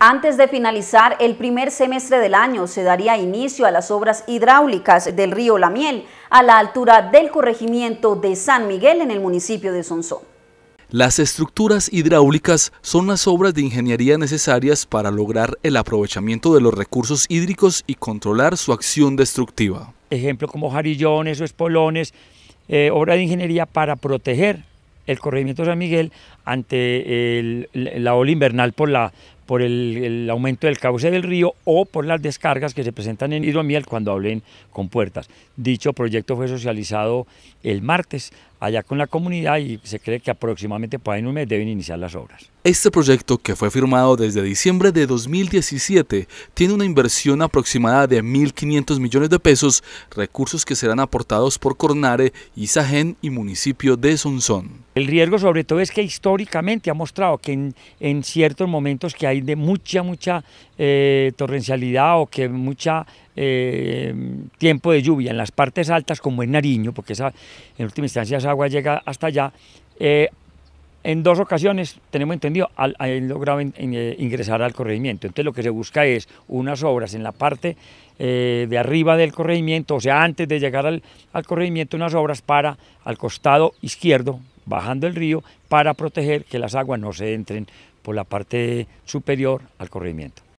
Antes de finalizar el primer semestre del año, se daría inicio a las obras hidráulicas del río La Miel a la altura del corregimiento de San Miguel en el municipio de Sonsón. Las estructuras hidráulicas son las obras de ingeniería necesarias para lograr el aprovechamiento de los recursos hídricos y controlar su acción destructiva. Ejemplo como jarillones o espolones, eh, obra de ingeniería para proteger el corregimiento de San Miguel ante la ola invernal por la, por el, aumento del cauce del río o por las descargas que se presentan en hidromiel cuando hablen con puertas. Dicho proyecto fue socializado el martes allá con la comunidad y se cree que aproximadamente para en un mes deben iniciar las obras. Este proyecto, que fue firmado desde diciembre de 2017, tiene una inversión aproximada de 1.500 millones de pesos, recursos que serán aportados por Cornare, Isagen y municipio de Sonsón. El riesgo sobre todo es que históricamente ha mostrado que en, ciertos momentos que hay de mucha, mucha eh, torrencialidad o que mucha eh, tiempo de lluvia en las partes altas como en Nariño, porque esa, en última instancia esa agua llega hasta allá, eh, en dos ocasiones, tenemos entendido, han logrado ingresar al corregimiento. Entonces lo que se busca es unas obras en la parte de arriba del corregimiento, o sea, antes de llegar al, al corregimiento, unas obras para al costado izquierdo bajando el río para proteger que las aguas no se entren por la parte superior al corrimiento.